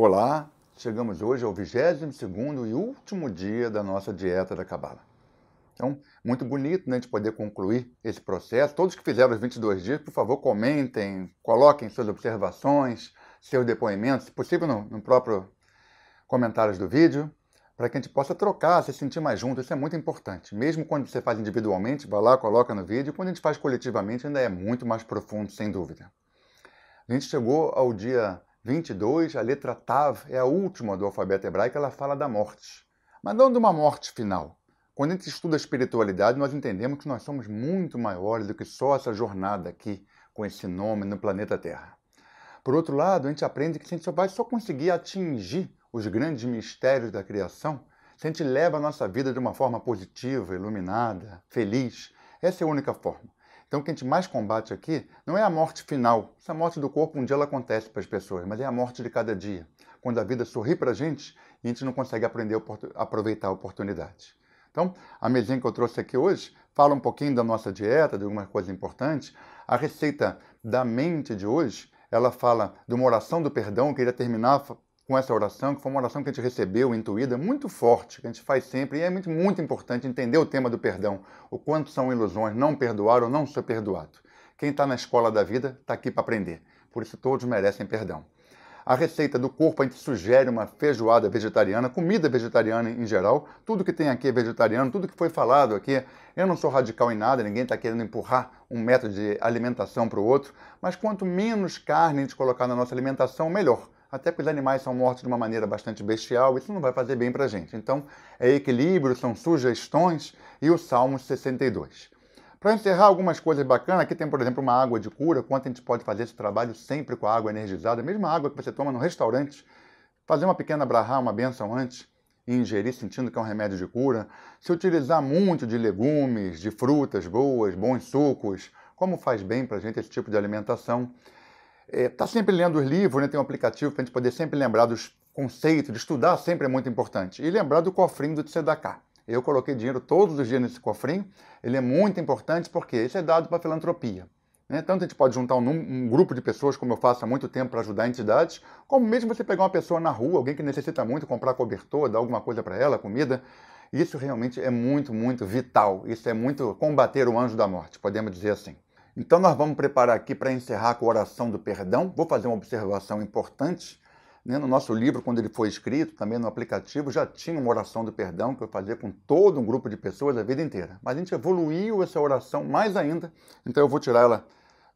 Olá, chegamos hoje ao 22º e último dia da nossa dieta da Cabala. Então, muito bonito né, a gente poder concluir esse processo. Todos que fizeram os 22 dias, por favor, comentem, coloquem suas observações, seus depoimentos, se possível no, no próprio comentários do vídeo, para que a gente possa trocar, se sentir mais junto. Isso é muito importante. Mesmo quando você faz individualmente, vai lá, coloca no vídeo. Quando a gente faz coletivamente, ainda é muito mais profundo, sem dúvida. A gente chegou ao dia 22, a letra Tav é a última do alfabeto hebraico, ela fala da morte. Mas não de uma morte final. Quando a gente estuda a espiritualidade, nós entendemos que nós somos muito maiores do que só essa jornada aqui, com esse nome no planeta Terra. Por outro lado, a gente aprende que a gente só vai só conseguir atingir os grandes mistérios da criação se a gente leva a nossa vida de uma forma positiva, iluminada, feliz. Essa é a única forma. Então, o que a gente mais combate aqui não é a morte final. Essa morte do corpo, um dia ela acontece para as pessoas, mas é a morte de cada dia. Quando a vida sorri para a gente e a gente não consegue aprender a aproveitar a oportunidade. Então, a mesinha que eu trouxe aqui hoje fala um pouquinho da nossa dieta, de algumas coisas importantes. A receita da mente de hoje, ela fala de uma oração do perdão. Eu queria terminar com essa oração, que foi uma oração que a gente recebeu, intuída, muito forte, que a gente faz sempre, e é muito, muito importante entender o tema do perdão, o quanto são ilusões não perdoar ou não ser perdoado. Quem está na escola da vida está aqui para aprender, por isso todos merecem perdão. A receita do corpo, a gente sugere uma feijoada vegetariana, comida vegetariana em geral. Tudo que tem aqui é vegetariano, tudo que foi falado aqui. Eu não sou radical em nada, ninguém está querendo empurrar um método de alimentação para o outro. Mas quanto menos carne a gente colocar na nossa alimentação, melhor até porque os animais são mortos de uma maneira bastante bestial, isso não vai fazer bem para a gente. Então, é equilíbrio, são sugestões e o Salmo 62. Para encerrar algumas coisas bacanas, aqui tem, por exemplo, uma água de cura, quanto a gente pode fazer esse trabalho sempre com a água energizada, a mesma água que você toma no restaurante, fazer uma pequena brahá, uma benção antes, e ingerir sentindo que é um remédio de cura, se utilizar muito de legumes, de frutas boas, bons sucos, como faz bem para a gente esse tipo de alimentação. Está é, tá sempre lendo os livros, né? tem um aplicativo para a gente poder sempre lembrar dos conceitos, de estudar sempre é muito importante. E lembrar do cofrinho do Tzedakah. Eu coloquei dinheiro todos os dias nesse cofrinho. Ele é muito importante porque isso é dado para filantropia. Né? Tanto a gente pode juntar um, um, grupo de pessoas, como eu faço há muito tempo, para ajudar entidades, como mesmo você pegar uma pessoa na rua, alguém que necessita muito, comprar cobertor, dar alguma coisa para ela, comida. Isso realmente é muito, muito vital. Isso é muito combater o anjo da morte, podemos dizer assim. Então nós vamos preparar aqui para encerrar com a oração do perdão. Vou fazer uma observação importante. Né? No nosso livro, quando ele foi escrito, também no aplicativo, já tinha uma oração do perdão que eu fazia com todo um grupo de pessoas a vida inteira. Mas a gente evoluiu essa oração mais ainda, então eu vou tirar ela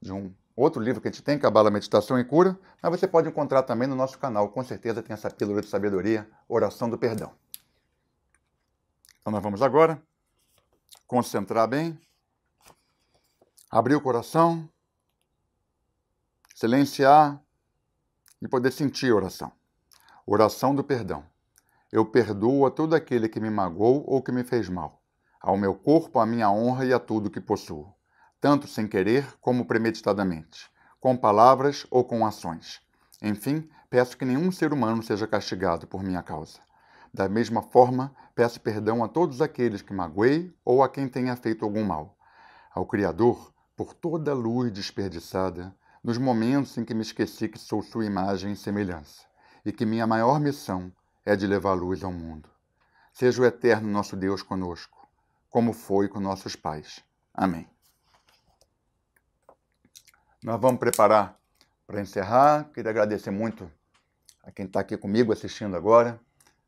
de um outro livro que a gente tem, Cabala, é Meditação e Cura, mas você pode encontrar também no nosso canal. Com certeza tem essa pílula de sabedoria, Oração do Perdão. Então nós vamos agora concentrar bem abrir o coração, silenciar e poder sentir a oração. Oração do perdão. Eu perdoo a todo aquele que me magoou ou que me fez mal, ao meu corpo, à minha honra e a tudo que possuo, tanto sem querer como premeditadamente, com palavras ou com ações. Enfim, peço que nenhum ser humano seja castigado por minha causa. Da mesma forma, peço perdão a todos aqueles que magoei ou a quem tenha feito algum mal. Ao Criador, por toda a luz desperdiçada nos momentos em que me esqueci que sou sua imagem e semelhança e que minha maior missão é de levar luz ao mundo. Seja o eterno nosso Deus conosco, como foi com nossos pais. Amém. Nós vamos preparar para encerrar. Queria agradecer muito a quem está aqui comigo assistindo agora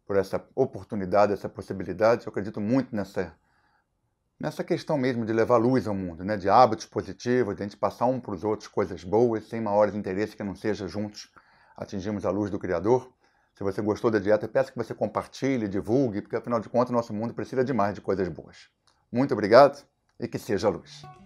por essa oportunidade, essa possibilidade. Eu acredito muito nessa nessa questão mesmo de levar luz ao mundo, né? de hábitos positivos, de a gente passar um para os outros coisas boas, sem maiores interesses que não seja juntos atingirmos a luz do Criador. Se você gostou da dieta, peço que você compartilhe, divulgue, porque afinal de contas nosso mundo precisa demais de coisas boas. Muito obrigado e que seja luz.